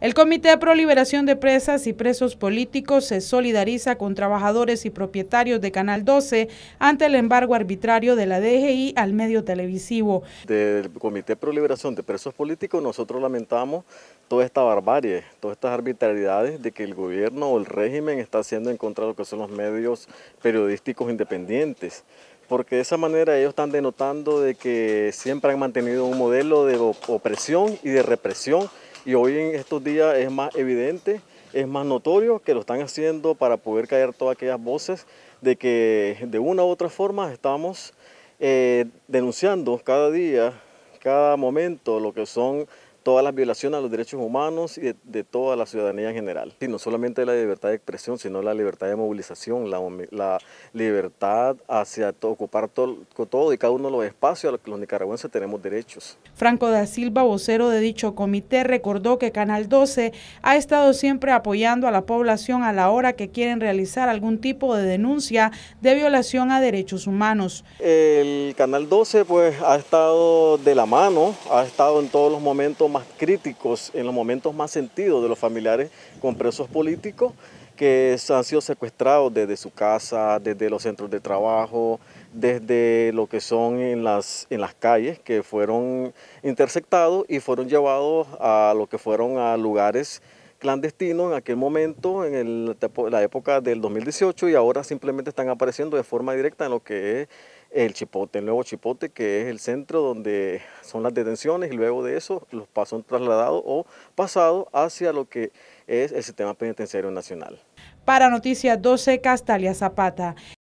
El Comité de Proliberación de Presas y Presos Políticos se solidariza con trabajadores y propietarios de Canal 12 ante el embargo arbitrario de la DGI al medio televisivo. Del Comité de Proliberación de Presos Políticos nosotros lamentamos toda esta barbarie, todas estas arbitrariedades de que el gobierno o el régimen está haciendo en contra de lo que son los medios periodísticos independientes porque de esa manera ellos están denotando de que siempre han mantenido un modelo de opresión y de represión y hoy en estos días es más evidente, es más notorio que lo están haciendo para poder caer todas aquellas voces de que de una u otra forma estamos eh, denunciando cada día, cada momento lo que son todas las violaciones a los derechos humanos y de, toda la ciudadanía en general. Y no solamente la libertad de expresión, sino la libertad de movilización, la, libertad hacia ocupar todo y cada uno de los espacios a los que los nicaragüenses tenemos derechos. Franco da Silva, vocero de dicho comité, recordó que Canal 12 ha estado siempre apoyando a la población a la hora que quieren realizar algún tipo de denuncia de violación a derechos humanos. El Canal 12 pues ha estado de la mano, ha estado en todos los momentos más críticos, en los momentos más sentidos de los familiares con presos políticos que han sido secuestrados desde su casa, desde los centros de trabajo, desde lo que son en las, en las calles, que fueron interceptados y fueron llevados a lo que fueron a lugares clandestinos en aquel momento, en la época del 2018, y ahora simplemente están apareciendo de forma directa en lo que es el Chipote, el nuevo Chipote, que es el centro donde son las detenciones y luego de eso los pasos trasladados o pasados hacia lo que es el sistema penitenciario nacional. Para Noticias 12, Castalia Zapata.